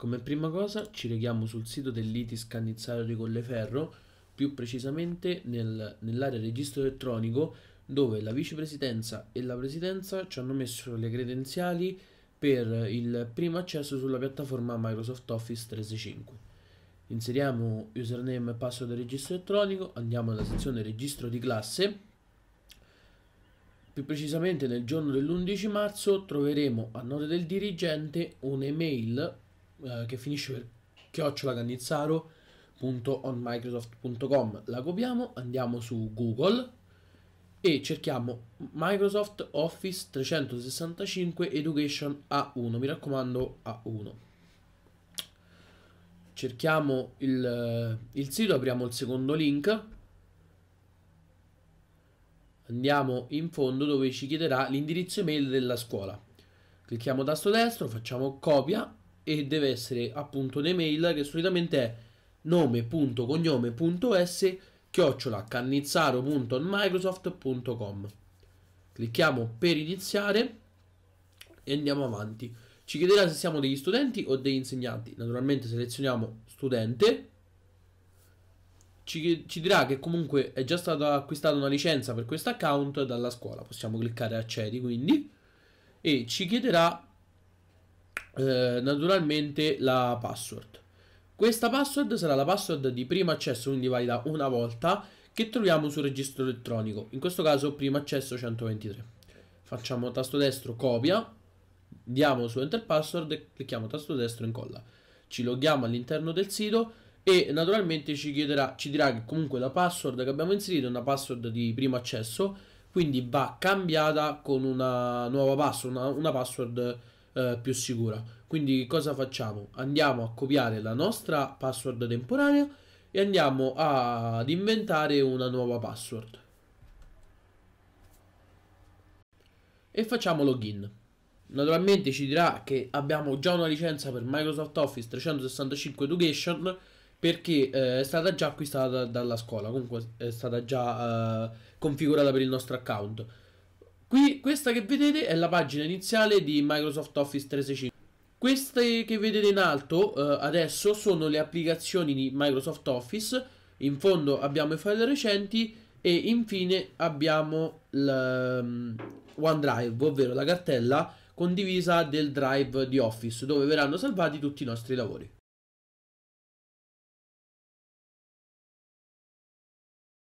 Come prima cosa ci reghiamo sul sito dell'ITIS Cannizzario di Colleferro, più precisamente nel, nell'area registro elettronico dove la vicepresidenza e la presidenza ci hanno messo le credenziali per il primo accesso sulla piattaforma Microsoft Office 365. Inseriamo username e password del registro elettronico, andiamo alla sezione registro di classe. Più precisamente nel giorno dell'11 marzo troveremo a nome del dirigente un'email eh, che finisce per chiocciolacannizzaro.onmicrosoft.com la copiamo, andiamo su Google e cerchiamo Microsoft Office 365 Education A1, mi raccomando A1. Cerchiamo il, il sito, apriamo il secondo link, andiamo in fondo dove ci chiederà l'indirizzo email della scuola. Clicchiamo tasto destro, facciamo copia e deve essere appunto un'email che solitamente è nome.cognome.s chiocciola cannizzaro.microsoft.com Clicchiamo per iniziare e andiamo avanti. Ci chiederà se siamo degli studenti o degli insegnanti. Naturalmente selezioniamo studente. Ci, ci dirà che comunque è già stata acquistata una licenza per questo account dalla scuola. Possiamo cliccare accedi quindi. E ci chiederà eh, naturalmente la password. Questa password sarà la password di primo accesso, quindi valida una volta, che troviamo sul registro elettronico, in questo caso primo accesso 123. Facciamo tasto destro copia, diamo su enter password e clicchiamo tasto destro incolla. Ci loghiamo all'interno del sito e naturalmente ci, chiederà, ci dirà che comunque la password che abbiamo inserito è una password di primo accesso, quindi va cambiata con una nuova password, una, una password eh, più sicura. Quindi cosa facciamo? Andiamo a copiare la nostra password temporanea e andiamo a, ad inventare una nuova password. E facciamo login. Naturalmente ci dirà che abbiamo già una licenza per Microsoft Office 365 Education perché eh, è stata già acquistata dalla scuola, comunque è stata già eh, configurata per il nostro account. Qui, questa che vedete è la pagina iniziale di Microsoft Office 365. Queste che vedete in alto eh, adesso sono le applicazioni di Microsoft Office, in fondo abbiamo i file recenti e infine abbiamo il ehm, OneDrive, ovvero la cartella condivisa del drive di Office dove verranno salvati tutti i nostri lavori.